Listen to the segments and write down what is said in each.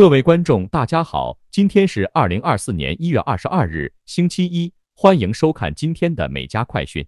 各位观众，大家好！今天是二零二四年一月二十二日，星期一。欢迎收看今天的《美加快讯》。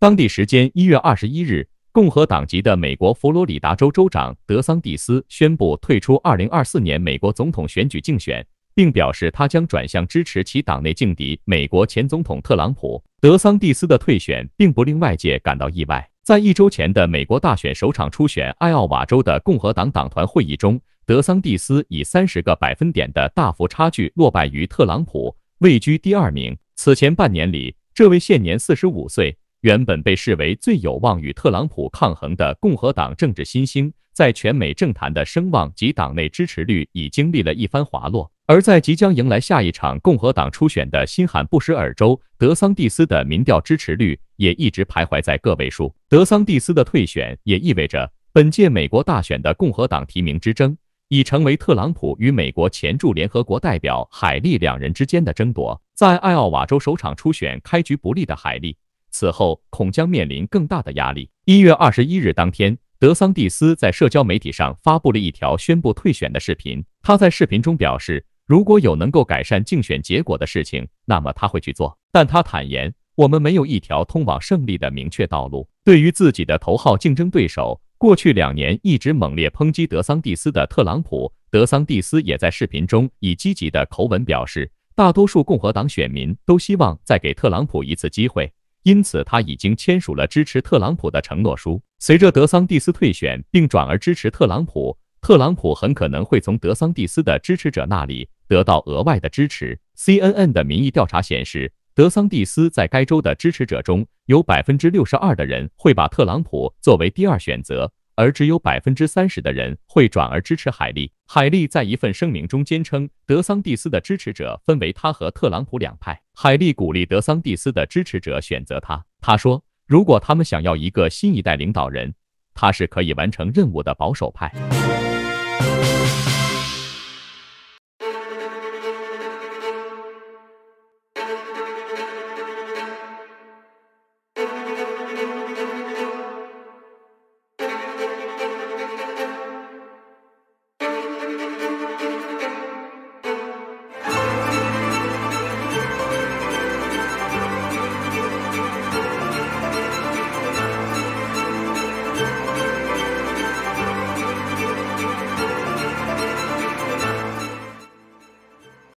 当地时间一月二十一日，共和党籍的美国佛罗里达州州长德桑蒂斯宣布退出二零二四年美国总统选举竞选，并表示他将转向支持其党内劲敌美国前总统特朗普。德桑蒂斯的退选并不令外界感到意外，在一周前的美国大选首场初选艾奥瓦州的共和党党团会议中。德桑蒂斯以三十个百分点的大幅差距落败于特朗普，位居第二名。此前半年里，这位现年四十五岁、原本被视为最有望与特朗普抗衡的共和党政治新星，在全美政坛的声望及党内支持率，已经历了一番滑落。而在即将迎来下一场共和党初选的新罕布什尔州，德桑蒂斯的民调支持率也一直徘徊在个位数。德桑蒂斯的退选，也意味着本届美国大选的共和党提名之争。已成为特朗普与美国前驻联合国代表海利两人之间的争夺。在爱奥瓦州首场初选开局不利的海利，此后恐将面临更大的压力。一月二十一日当天，德桑蒂斯在社交媒体上发布了一条宣布退选的视频。他在视频中表示，如果有能够改善竞选结果的事情，那么他会去做。但他坦言，我们没有一条通往胜利的明确道路。对于自己的头号竞争对手。过去两年一直猛烈抨击德桑蒂斯的特朗普，德桑蒂斯也在视频中以积极的口吻表示，大多数共和党选民都希望再给特朗普一次机会，因此他已经签署了支持特朗普的承诺书。随着德桑蒂斯退选并转而支持特朗普，特朗普很可能会从德桑蒂斯的支持者那里得到额外的支持。CNN 的民意调查显示。德桑蒂斯在该州的支持者中有百分之六十二的人会把特朗普作为第二选择，而只有百分之三十的人会转而支持海利。海利在一份声明中坚称，德桑蒂斯的支持者分为他和特朗普两派。海利鼓励德桑蒂斯的支持者选择他。他说：“如果他们想要一个新一代领导人，他是可以完成任务的保守派。”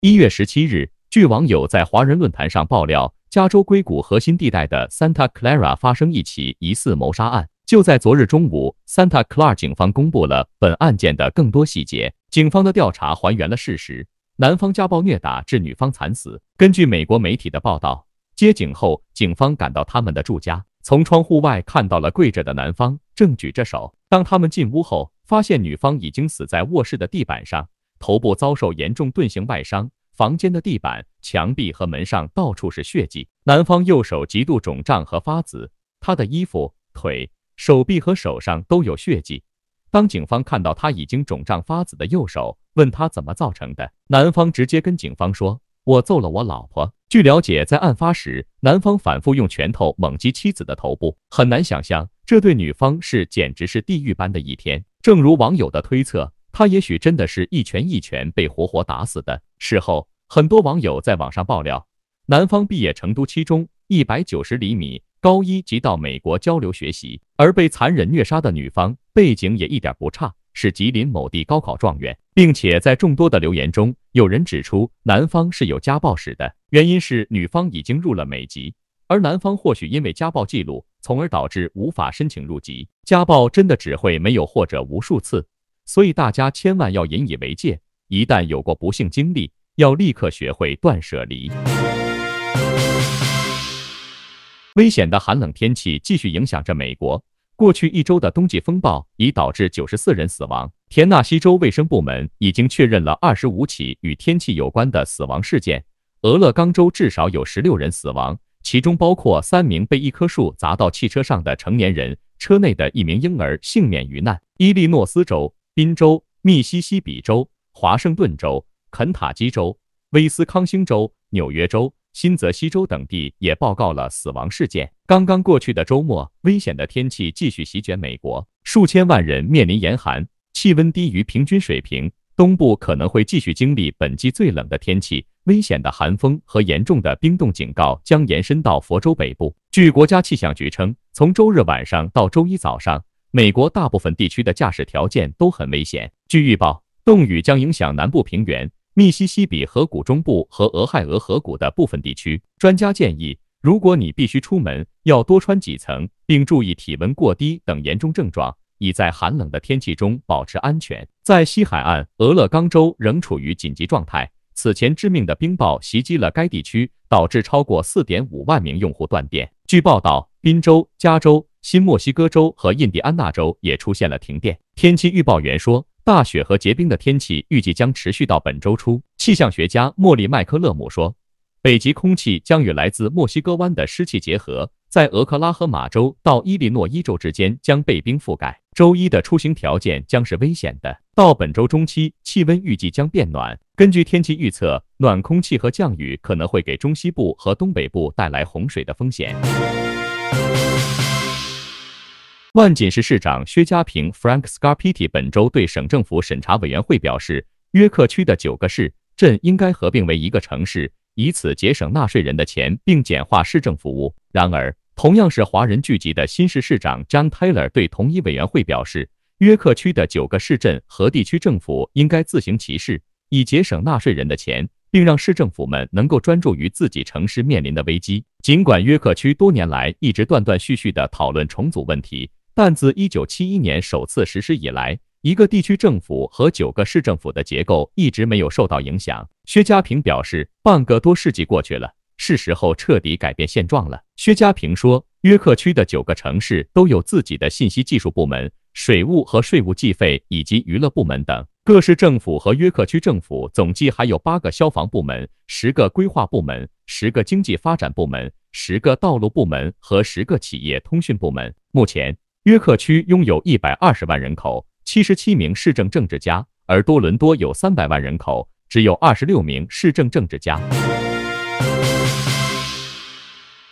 一月十七日，据网友在华人论坛上爆料，加州硅谷核心地带的 Santa Clara 发生一起疑似谋杀案。就在昨日中午，Santa Clara 警方公布了本案件的更多细节。警方的调查还原了事实：男方家暴虐打致女方惨死。根据美国媒体的报道，接警后，警方赶到他们的住家，从窗户外看到了跪着的男方，正举着手。当他们进屋后，发现女方已经死在卧室的地板上。头部遭受严重钝性外伤，房间的地板、墙壁和门上到处是血迹。男方右手极度肿胀和发紫，他的衣服、腿、手臂和手上都有血迹。当警方看到他已经肿胀发紫的右手，问他怎么造成的，男方直接跟警方说：“我揍了我老婆。”据了解，在案发时，男方反复用拳头猛击妻子的头部，很难想象这对女方是简直是地狱般的一天。正如网友的推测。他也许真的是一拳一拳被活活打死的。事后，很多网友在网上爆料，男方毕业成都七中，一百九十厘米，高一即到美国交流学习，而被残忍虐杀的女方背景也一点不差，是吉林某地高考状元。并且在众多的留言中，有人指出男方是有家暴史的，原因是女方已经入了美籍，而男方或许因为家暴记录，从而导致无法申请入籍。家暴真的只会没有或者无数次？所以大家千万要引以为戒，一旦有过不幸经历，要立刻学会断舍离。危险的寒冷天气继续影响着美国。过去一周的冬季风暴已导致九十四人死亡。田纳西州卫生部门已经确认了二十五起与天气有关的死亡事件。俄勒冈州至少有十六人死亡，其中包括三名被一棵树砸到汽车上的成年人，车内的一名婴儿幸免于难。伊利诺斯州。宾州、密西西比州、华盛顿州、肯塔基州、威斯康星州、纽约州、新泽西州等地也报告了死亡事件。刚刚过去的周末，危险的天气继续席卷美国，数千万人面临严寒，气温低于平均水平。东部可能会继续经历本季最冷的天气，危险的寒风和严重的冰冻警告将延伸到佛州北部。据国家气象局称，从周日晚上到周一早上。美国大部分地区的驾驶条件都很危险。据预报，冻雨将影响南部平原、密西西比河谷中部和俄亥俄河谷的部分地区。专家建议，如果你必须出门，要多穿几层，并注意体温过低等严重症状，以在寒冷的天气中保持安全。在西海岸，俄勒冈州仍处于紧急状态。此前致命的冰雹袭击了该地区，导致超过四点五万名用户断电。据报道，宾州、加州。新墨西哥州和印第安纳州也出现了停电。天气预报员说，大雪和结冰的天气预计将持续到本周初。气象学家莫莉·麦克勒姆说，北极空气将与来自墨西哥湾的湿气结合，在俄克拉荷马州到伊利诺伊州之间将被冰覆盖。周一的出行条件将是危险的。到本周中期，气温预计将变暖。根据天气预测，暖空气和降雨可能会给中西部和东北部带来洪水的风险。万锦市市长薛家平 （Frank Scarpetti） 本周对省政府审查委员会表示，约克区的九个市镇应该合并为一个城市，以此节省纳税人的钱，并简化市政服务。然而，同样是华人聚集的新市市长 John Taylor 对同一委员会表示，约克区的九个市镇和地区政府应该自行其事，以节省纳税人的钱，并让市政府们能够专注于自己城市面临的危机。尽管约克区多年来一直断断续续地讨论重组问题。但自一九七一年首次实施以来，一个地区政府和九个市政府的结构一直没有受到影响。薛家平表示，半个多世纪过去了，是时候彻底改变现状了。薛家平说，约克区的九个城市都有自己的信息技术部门、水务和税务计费以及娱乐部门等。各市政府和约克区政府总计还有八个消防部门、十个规划部门、十个经济发展部门、十个道路部门和十个企业通讯部门。目前。约克区拥有一百二十万人口，七十七名市政政治家，而多伦多有三百万人口，只有二十六名市政政治家。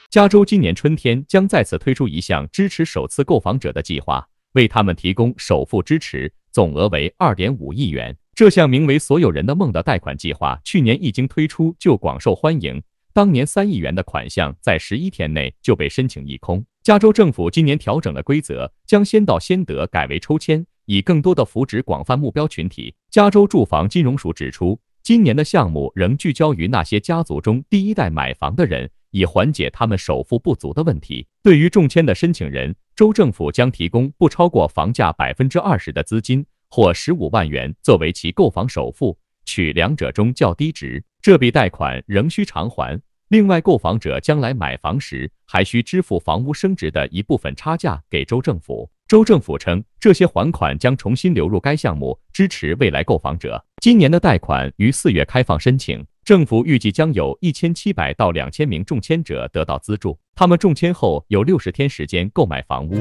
加州今年春天将再次推出一项支持首次购房者的计划，为他们提供首付支持，总额为二点五亿元。这项名为“所有人的梦”的贷款计划，去年一经推出就广受欢迎。当年三亿元的款项在十一天内就被申请一空。加州政府今年调整了规则，将先到先得改为抽签，以更多的扶植广泛目标群体。加州住房金融署指出，今年的项目仍聚焦于那些家族中第一代买房的人，以缓解他们首付不足的问题。对于中签的申请人，州政府将提供不超过房价百分之二十的资金或十五万元作为其购房首付，取两者中较低值。这笔贷款仍需偿还。另外，购房者将来买房时还需支付房屋升值的一部分差价给州政府。州政府称，这些还款将重新流入该项目，支持未来购房者。今年的贷款于四月开放申请，政府预计将有一千七百到两千名中签者得到资助。他们中签后有六十天时间购买房屋。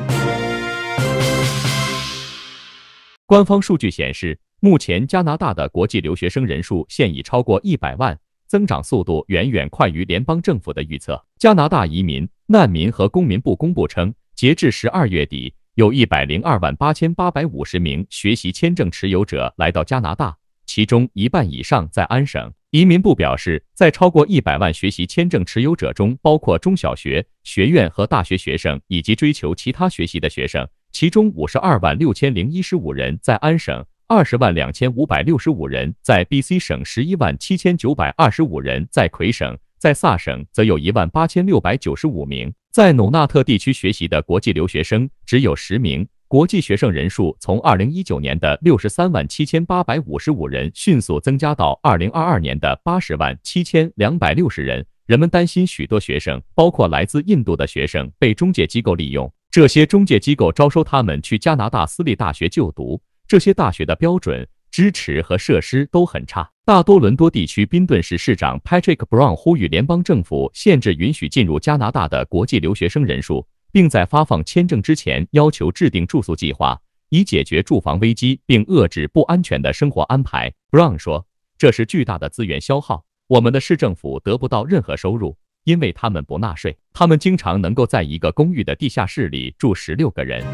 官方数据显示，目前加拿大的国际留学生人数现已超过一百万。增长速度远远快于联邦政府的预测。加拿大移民、难民和公民部公布称，截至十二月底，有一百零二万八千八百五十名学习签证持有者来到加拿大，其中一半以上在安省。移民部表示，在超过一百万学习签证持有者中，包括中小学、学院和大学学生以及追求其他学习的学生，其中五十二万六千零一十五人在安省。二十万两千五百六十五人在 B C 省，十一万七千九百二十五人在魁省，在萨省则有一万八千六百九十五名在努纳特地区学习的国际留学生只有十名。国际学生人数从二零一九年的六十三万七千八百五十五人迅速增加到二零二二年的八十万七千两百六十人。人们担心许多学生，包括来自印度的学生，被中介机构利用。这些中介机构招收他们去加拿大私立大学就读。这些大学的标准、支持和设施都很差。大多伦多地区宾顿市市长 Patrick Brown 呼吁联邦政府限制允许进入加拿大的国际留学生人数，并在发放签证之前要求制定住宿计划，以解决住房危机并遏制不安全的生活安排。Brown 说：“这是巨大的资源消耗，我们的市政府得不到任何收入，因为他们不纳税。他们经常能够在一个公寓的地下室里住十六个人。”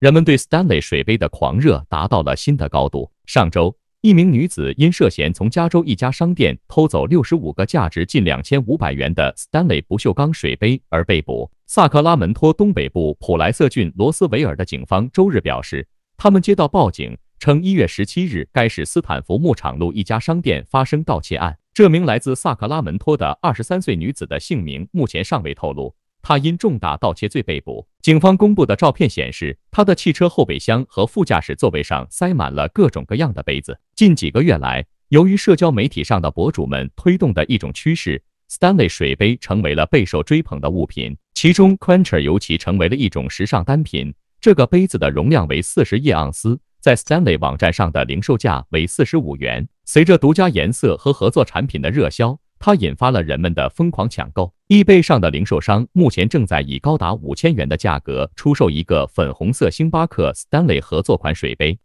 人们对 Stanley 水杯的狂热达到了新的高度。上周，一名女子因涉嫌从加州一家商店偷走六十五个价值近两千五百元的 Stanley 不锈钢水杯而被捕。萨克拉门托东北部普莱瑟郡罗斯维尔的警方周日表示，他们接到报警称，一月十七日该市斯坦福牧场路一家商店发生盗窃案。这名来自萨克拉门托的二十三岁女子的姓名目前尚未透露。他因重大盗窃罪被捕。警方公布的照片显示，他的汽车后备箱和副驾驶座位上塞满了各种各样的杯子。近几个月来，由于社交媒体上的博主们推动的一种趋势，Stanley 水杯成为了备受追捧的物品。其中 q u u n c h e r 尤其成为了一种时尚单品。这个杯子的容量为四十亿盎司，在 Stanley 网站上的零售价为四十五元。随着独家颜色和合作产品的热销，它引发了人们的疯狂抢购。易贝上的零售商目前正在以高达五千元的价格出售一个粉红色星巴克 Stanley 合作款水杯。